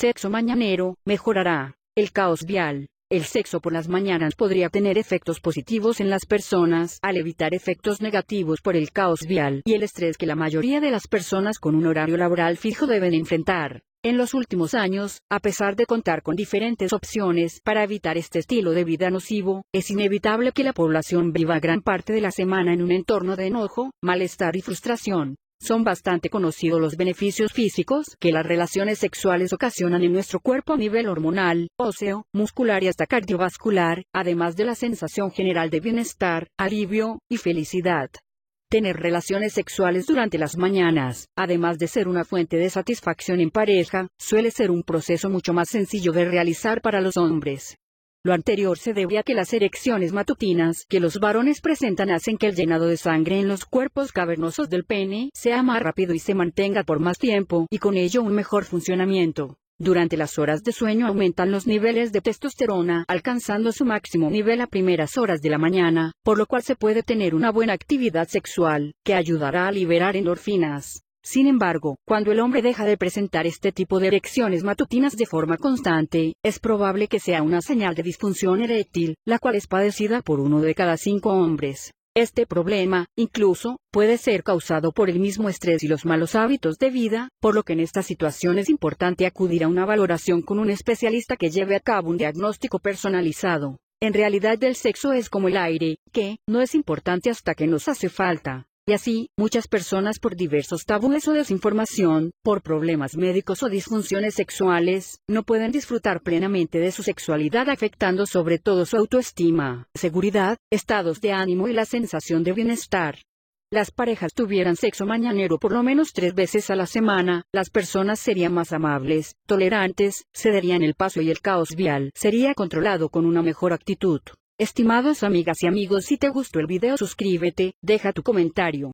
sexo mañanero, mejorará el caos vial. El sexo por las mañanas podría tener efectos positivos en las personas al evitar efectos negativos por el caos vial y el estrés que la mayoría de las personas con un horario laboral fijo deben enfrentar. En los últimos años, a pesar de contar con diferentes opciones para evitar este estilo de vida nocivo, es inevitable que la población viva gran parte de la semana en un entorno de enojo, malestar y frustración. Son bastante conocidos los beneficios físicos que las relaciones sexuales ocasionan en nuestro cuerpo a nivel hormonal, óseo, muscular y hasta cardiovascular, además de la sensación general de bienestar, alivio y felicidad. Tener relaciones sexuales durante las mañanas, además de ser una fuente de satisfacción en pareja, suele ser un proceso mucho más sencillo de realizar para los hombres. Lo anterior se debe a que las erecciones matutinas que los varones presentan hacen que el llenado de sangre en los cuerpos cavernosos del pene sea más rápido y se mantenga por más tiempo, y con ello un mejor funcionamiento. Durante las horas de sueño aumentan los niveles de testosterona, alcanzando su máximo nivel a primeras horas de la mañana, por lo cual se puede tener una buena actividad sexual, que ayudará a liberar endorfinas. Sin embargo, cuando el hombre deja de presentar este tipo de erecciones matutinas de forma constante, es probable que sea una señal de disfunción eréctil, la cual es padecida por uno de cada cinco hombres. Este problema, incluso, puede ser causado por el mismo estrés y los malos hábitos de vida, por lo que en esta situación es importante acudir a una valoración con un especialista que lleve a cabo un diagnóstico personalizado. En realidad el sexo es como el aire, que, no es importante hasta que nos hace falta. Y así, muchas personas por diversos tabúes o desinformación, por problemas médicos o disfunciones sexuales, no pueden disfrutar plenamente de su sexualidad afectando sobre todo su autoestima, seguridad, estados de ánimo y la sensación de bienestar. Las parejas tuvieran sexo mañanero por lo menos tres veces a la semana, las personas serían más amables, tolerantes, cederían el paso y el caos vial sería controlado con una mejor actitud. Estimados amigas y amigos si te gustó el video suscríbete, deja tu comentario.